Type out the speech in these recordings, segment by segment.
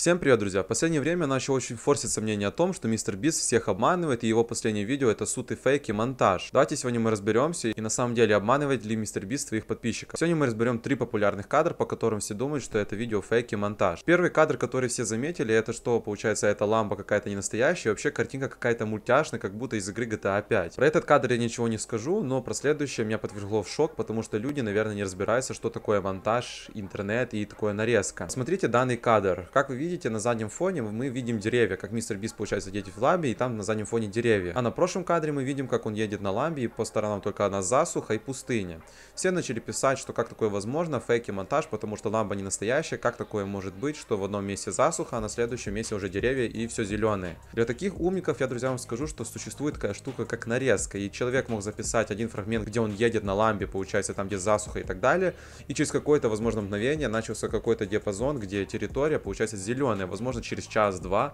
Всем привет, друзья! В последнее время начало очень форситься мнение о том, что мистер Бис всех обманывает, и его последнее видео это суд и фейк и монтаж. Давайте сегодня мы разберемся, и на самом деле обманывает ли мистер Бис своих подписчиков. Сегодня мы разберем три популярных кадра, по которым все думают, что это видео фейк и монтаж. Первый кадр, который все заметили, это что, получается, эта лампа какая-то не настоящая, вообще картинка какая-то мультяшная, как будто из игры GTA 5. Про этот кадр я ничего не скажу, но про следующее меня подвергло в шок, потому что люди, наверное, не разбираются, что такое монтаж, интернет и такое нарезка. Смотрите данный кадр. Как вы видите, видите, на заднем фоне мы видим деревья, как мистер Бис получается едет в ламбе, и там на заднем фоне деревья. А на прошлом кадре мы видим, как он едет на ламбе, и по сторонам только одна засуха и пустыня. Все начали писать, что как такое возможно, фейки монтаж, потому что ламба не настоящая, как такое может быть, что в одном месте засуха, а на следующем месте уже деревья и все зеленые. Для таких умников я, друзья, вам скажу, что существует такая штука, как нарезка, и человек мог записать один фрагмент, где он едет на ламбе, получается, там, где засуха и так далее, и через какое-то, возможно, мгновение начался какой-то диапазон, где территория, получается, зеленая миллионы, возможно, через час-два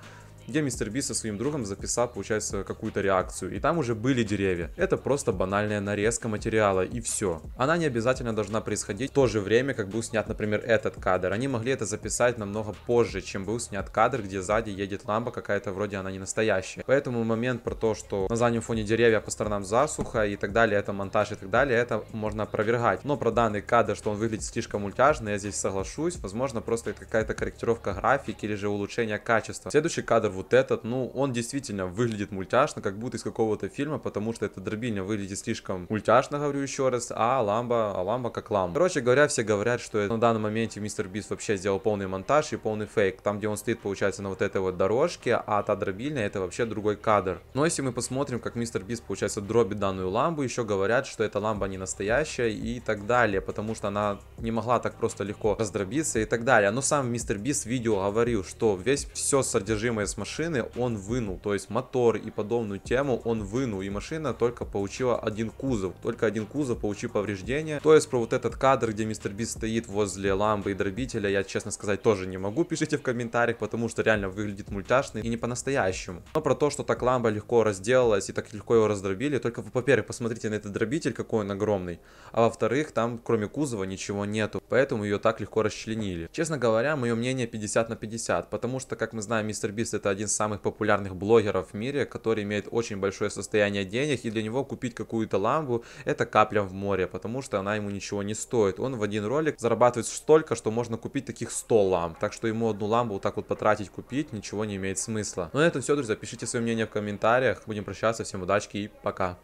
где мистер Би со своим другом записал, получается, какую-то реакцию. И там уже были деревья. Это просто банальная нарезка материала и все. Она не обязательно должна происходить в то же время, как был снят, например, этот кадр. Они могли это записать намного позже, чем был снят кадр, где сзади едет ламба какая-то, вроде она не настоящая. Поэтому момент про то, что на заднем фоне деревья а по сторонам засуха и так далее, это монтаж и так далее, это можно опровергать. Но про данный кадр, что он выглядит слишком мультяжно, я здесь соглашусь. Возможно, просто какая-то корректировка графики или же улучшение качества. Следующий кадр вот этот, ну, он действительно выглядит мультяшно, как будто из какого-то фильма, потому что эта дробильня выглядит слишком мультяшно, говорю еще раз, а ламба, а ламба как ламба. Короче говоря, все говорят, что на данном моменте мистер Бист вообще сделал полный монтаж и полный фейк, там, где он стоит, получается, на вот этой вот дорожке, а та дробильня, это вообще другой кадр. Но если мы посмотрим, как мистер Бист, получается, дробит данную ламбу, еще говорят, что эта ламба не настоящая и так далее, потому что она не могла так просто легко раздробиться и так далее. Но сам мистер Бист в видео говорил, что весь все содержимое с машины машины он вынул, то есть мотор и подобную тему он вынул, и машина только получила один кузов, только один кузов получил повреждения. То есть про вот этот кадр, где мистер Бис стоит возле ламбы и дробителя, я, честно сказать, тоже не могу, пишите в комментариях, потому что реально выглядит мультяшный и не по-настоящему. Но про то, что так ламба легко разделалась и так легко его раздробили, только, во-первых, посмотрите на этот дробитель, какой он огромный, а во-вторых, там кроме кузова ничего нету, поэтому ее так легко расчленили. Честно говоря, мое мнение 50 на 50, потому что, как мы знаем, мистер Бист это один из самых популярных блогеров в мире, который имеет очень большое состояние денег, и для него купить какую-то ламбу это капля в море, потому что она ему ничего не стоит. Он в один ролик зарабатывает столько, что можно купить таких 100 ламп, так что ему одну ламбу вот так вот потратить, купить, ничего не имеет смысла. Ну на этом все, друзья, пишите свое мнение в комментариях, будем прощаться, всем удачи и пока.